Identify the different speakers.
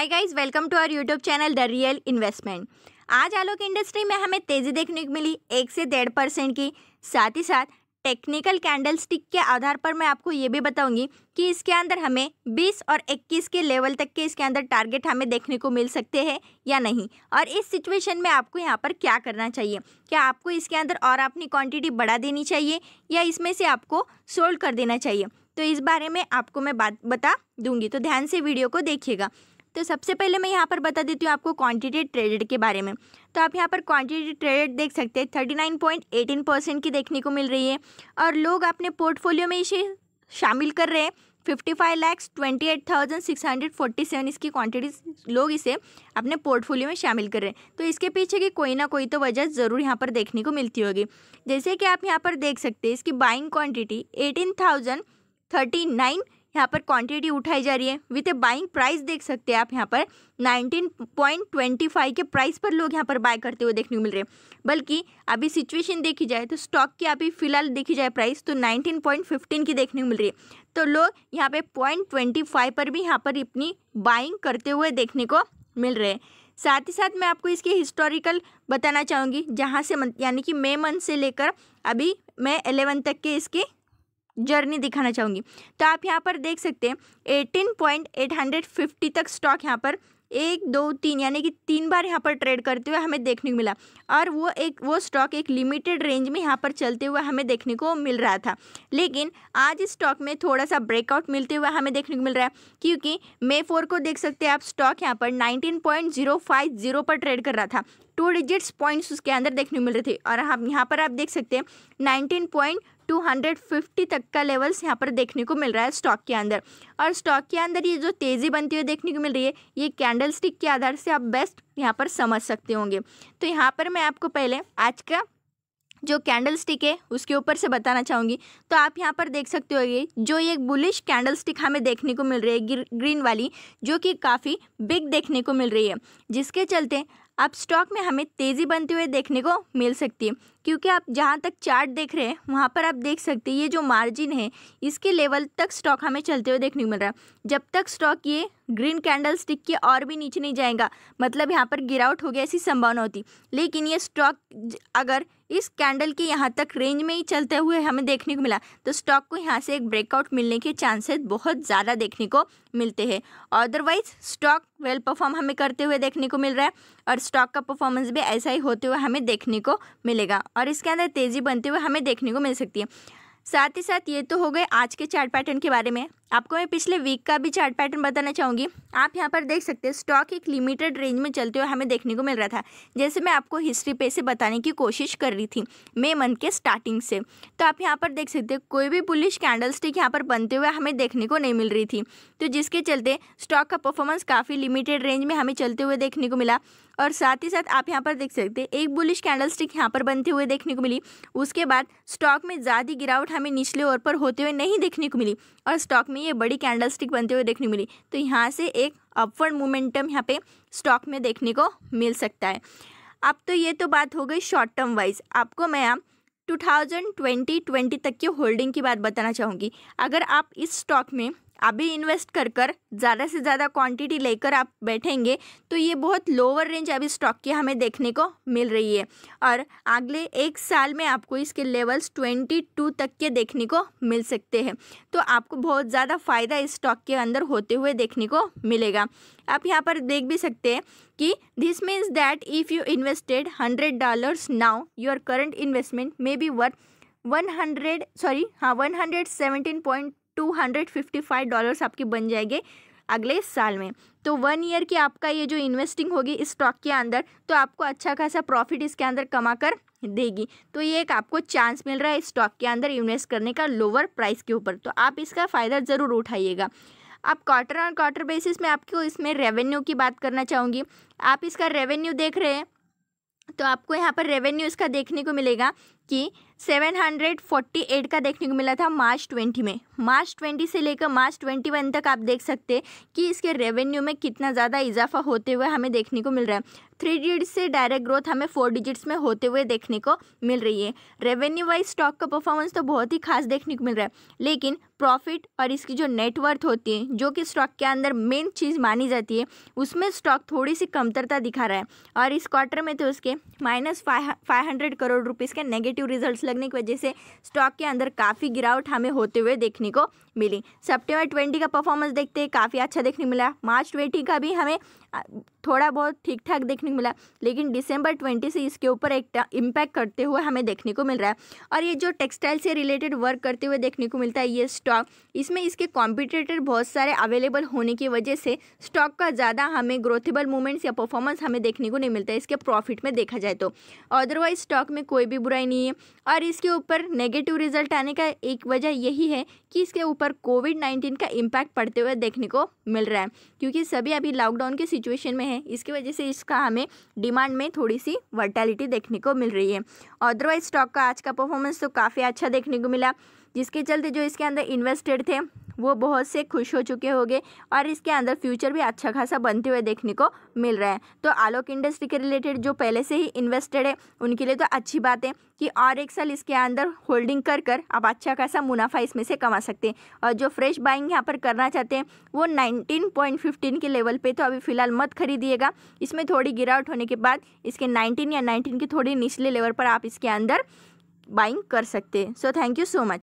Speaker 1: hi guys welcome to our YouTube channel the real investment आज Alok industry में हमें तेज़ी देखने को मिली एक से डेढ़ परसेंट की साथ ही साथ टेक्निकल कैंडल स्टिक के आधार पर मैं आपको ये भी बताऊंगी कि इसके अंदर हमें 20 और 21 के लेवल तक के इसके अंदर टारगेट हमें देखने को मिल सकते हैं या नहीं और इस सिचुएशन में आपको यहाँ पर क्या करना चाहिए क्या आपको इसके अंदर और अपनी क्वांटिटी बढ़ा देनी चाहिए या इसमें से आपको सोल्ड कर देना चाहिए तो इस बारे में आपको मैं बात बता दूंगी तो ध्यान से वीडियो को देखिएगा तो सबसे पहले मैं यहाँ पर बता देती हूँ आपको क्वांटिटी ट्रेडेड के बारे में तो आप यहाँ पर क्वांटिटी ट्रेडेड देख सकते हैं thirty nine point eighteen percent की देखने को मिल रही है और लोग अपने पोर्टफोलियो में इसे शामिल कर रहे हैं fifty five lakhs twenty eight thousand six hundred forty seven इसकी क्वांटिटी लोग इसे अपने पोर्टफोलियो में शामिल कर रहे हैं तो इसके पीछे की कोई ना कोई तो वजह ज़रूर यहाँ पर देखने को मिलती होगी जैसे कि आप यहाँ पर देख सकते हैं इसकी buying quantity eighteen thousand thirty nine यहाँ पर क्वांटिटी उठाई जा रही है विथ ए बाइंग प्राइस देख सकते हैं आप यहाँ पर 19.25 के प्राइस पर लोग यहाँ पर बाय करते हुए देखने को मिल रहे हैं बल्कि अभी सिचुएशन देखी जाए तो स्टॉक की अभी फिलहाल देखी जाए प्राइस तो 19.15 की देखने को मिल रही है तो लोग यहाँ पे फाइव पर भी यहाँ पर अपनी बाइंग करते हुए देखने को मिल रहे हैं साथ ही साथ मैं आपको इसके हिस्टोरिकल बताना चाहूँगी जहाँ से यानी कि मे मंथ से लेकर अभी मैं एलेवन तक के इसके जर्नी दिखाना चाहूँगी तो आप यहाँ पर देख सकते हैं eighteen point eight hundred fifty तक स्टॉक यहाँ पर एक दो तीन यानी कि तीन बार यहाँ पर ट्रेड करते हुए हमें देखने को मिला और वो एक वो स्टॉक एक लिमिटेड रेंज में यहाँ पर चलते हुए हमें देखने को मिल रहा था लेकिन आज इस स्टॉक में थोड़ा सा ब्रेकआउट मिलते हुए हमें देखने को मिल रहा है क्योंकि मे फोर को देख सकते हैं आप स्टॉक यहाँ पर nineteen point zero five zero पर ट्रेड कर रहा था टू डिजिट्स पॉइंट्स उसके अंदर देखने को मिल रहे थे और हम यहाँ पर आप देख सकते हैं नाइनटीन पॉइंट 250 तक का लेवल्स यहाँ पर देखने को मिल रहा है स्टॉक के अंदर और स्टॉक के अंदर ये जो तेज़ी बनती हुई देखने को मिल रही है ये कैंडल स्टिक के आधार से आप बेस्ट यहाँ पर समझ सकते होंगे तो यहाँ पर मैं आपको पहले आज का जो कैंडल स्टिक है उसके ऊपर से बताना चाहूँगी तो आप यहाँ पर देख सकते हो जो ये बुलिश कैंडल स्टिक हमें देखने को मिल रही है ग्रीन वाली जो कि काफ़ी बिग देखने को मिल रही है जिसके चलते आप स्टॉक में हमें तेज़ी बनते हुए देखने को मिल सकती है क्योंकि आप जहाँ तक चार्ट देख रहे हैं वहाँ पर आप देख सकते हैं ये जो मार्जिन है इसके लेवल तक स्टॉक हमें चलते हुए देखने को मिल रहा है जब तक स्टॉक ये ग्रीन कैंडल स्टिक के और भी नीचे नहीं जाएगा मतलब यहाँ पर गिरावट हो गया ऐसी संभावना होती लेकिन ये स्टॉक अगर इस कैंडल के यहाँ तक रेंज में ही चलते हुए हमें देखने को मिला तो स्टॉक को यहाँ से एक ब्रेकआउट मिलने के चांसेस बहुत ज़्यादा देखने को मिलते हैं अदरवाइज स्टॉक वेल परफॉर्म हमें करते हुए देखने को मिल रहा है और स्टॉक का परफॉर्मेंस भी ऐसा ही होते हुए हमें देखने को मिलेगा और इसके अंदर तेज़ी बनते हुए हमें देखने को मिल सकती है साथ ही साथ ये तो हो गए आज के चार्ट पैटर्न के बारे में आपको मैं पिछले वीक का भी चार्ट पैटर्न बताना चाहूँगी आप यहाँ पर देख सकते हैं स्टॉक एक लिमिटेड रेंज में चलते हुए हमें देखने को मिल रहा था जैसे मैं आपको हिस्ट्री पे से बताने की कोशिश कर रही थी मे मंथ के स्टार्टिंग से तो आप यहाँ पर देख सकते हैं कोई भी बुलिश कैंडल स्टिक यहाँ पर बनते हुए हमें देखने को नहीं मिल रही थी तो जिसके चलते स्टॉक का परफॉर्मेंस काफ़ी लिमिटेड रेंज में हमें चलते हुए देखने को मिला और साथ ही साथ आप यहाँ पर देख सकते हैं एक बुलिश कैंडल स्टिक यहाँ पर बनते हुए देखने को मिली उसके बाद स्टॉक में ज़्यादा गिरावट हमें निचले ओर पर होते हुए नहीं देखने को मिली और स्टॉक में हमें ये बड़ी कैंडल स्टिक बनते हुए देखने मिली तो यहाँ से एक अपवर्ड मोमेंटम यहाँ पे स्टॉक में देखने को मिल सकता है अब तो ये तो बात हो गई शॉर्ट टर्म वाइज आपको मैं आप 2020-20 तक के होल्डिंग की बात बताना चाहूँगी अगर आप इस स्टॉक में अभी इन्वेस्ट कर कर ज़्यादा से ज़्यादा क्वांटिटी लेकर आप बैठेंगे तो ये बहुत लोअर रेंज अभी स्टॉक की हमें देखने को मिल रही है और अगले एक साल में आपको इसके लेवल्स ट्वेंटी टू तक के देखने को मिल सकते हैं तो आपको बहुत ज़्यादा फ़ायदा इस स्टॉक के अंदर होते हुए देखने को मिलेगा आप यहाँ पर देख भी सकते हैं कि this means that if you invested hundred dollars now your current investment may be worth one hundred sorry हाँ one hundred seventeen point two hundred fifty five dollars आपकी बन जाएंगे अगले साल में तो वन ईयर की आपका ये जो इन्वेस्टिंग होगी इस स्टॉक के अंदर तो आपको अच्छा खासा प्रॉफिट इसके अंदर कमा कर देगी तो ये एक आपको चांस मिल रहा है स्टॉक के अंदर इन्वेस्ट करने का लोअर प्राइस के ऊपर तो आप इसका फ़ायदा ज़रूर उठाइएगा आप क्वार्टर ऑन क्वार्टर बेसिस में आपको इसमें रेवेन्यू की बात करना चाहूँगी आप इसका रेवेन्यू देख रहे हैं तो आपको यहाँ पर रेवेन्यू इसका देखने को मिलेगा कि 748 का देखने को मिला था मार्च 20 में मार्च 20 से लेकर मार्च 21 तक आप देख सकते हैं कि इसके रेवेन्यू में कितना ज़्यादा इजाफा होते हुए हमें देखने को मिल रहा है थ्री डिजिट से डायरेक्ट ग्रोथ हमें फोर डिजिट्स में होते हुए देखने को मिल रही है रेवेन्यू वाइज स्टॉक का परफॉर्मेंस तो बहुत ही खास देखने को मिल रहा है लेकिन प्रॉफिट और इसकी जो नेटवर्थ होती है जो कि स्टॉक के अंदर मेन चीज़ मानी जाती है उसमें स्टॉक थोड़ी सी कमतरता दिखा रहा है और इस क्वार्टर में तो उसके minus five hundred crore rupees के नेगेटिव रिजल्ट्स लगने की वजह से स्टॉक के अंदर काफ़ी गिरावट हमें होते हुए देखने को मिली सेप्टेम्बर ट्वेंटी का परफॉर्मेंस देखते काफ़ी अच्छा देखने मिला मार्च ट्वेंटी का भी हमें थोड़ा बहुत ठीक ठाक देखने को मिला लेकिन दिसंबर ट्वेंटी से इसके ऊपर एक इम्पैक्ट करते हुए हमें देखने को मिल रहा है और ये जो टेक्सटाइल से रिलेटेड वर्क करते हुए देखने को मिलता है ये स्टॉक इसमें इसके कॉम्पिटेटर बहुत सारे अवेलेबल होने की वजह से स्टॉक का ज़्यादा हमें ग्रोथेबल मूवमेंट्स या परफॉर्मेंस हमें देखने को नहीं मिलता है इसके प्रॉफिट में देखा जाए तो अदरवाइज स्टॉक में कोई भी बुराई नहीं है और इसके ऊपर नेगेटिव रिजल्ट आने का एक वजह यही है कि इसके ऊपर कोविड नाइन्टीन का इम्पैक्ट पड़ते हुए देखने को मिल रहा है क्योंकि सभी अभी लॉकडाउन के सिचुएशन में हैं इसकी वजह से इसका हमें डिमांड में थोड़ी सी वर्टैलिटी देखने को मिल रही है अदरवाइज स्टॉक का आज का परफॉर्मेंस तो काफ़ी अच्छा देखने को मिला जिसके चलते जो इसके अंदर इन्वेस्टेड थे वो बहुत से खुश हो चुके होंगे और इसके अंदर फ्यूचर भी अच्छा खासा बनते हुए देखने को मिल रहा है तो आलोक इंडस्ट्री के रिलेटेड जो पहले से ही इन्वेस्टेड है उनके लिए तो अच्छी बात है कि और एक साल इसके अंदर होल्डिंग कर कर आप अच्छा खासा मुनाफा इसमें से कमा सकते हैं और जो फ्रेश बाइंग यहाँ पर करना चाहते हैं वो नाइनटीन के लेवल पर तो अभी फ़िलहाल मत खरीदिएगा इसमें थोड़ी गिरावट होने के बाद इसके नाइनटीन या नाइनटीन के थोड़ी निचले लेवल पर आप इसके अंदर बाइंग कर सकते हैं so thank you so much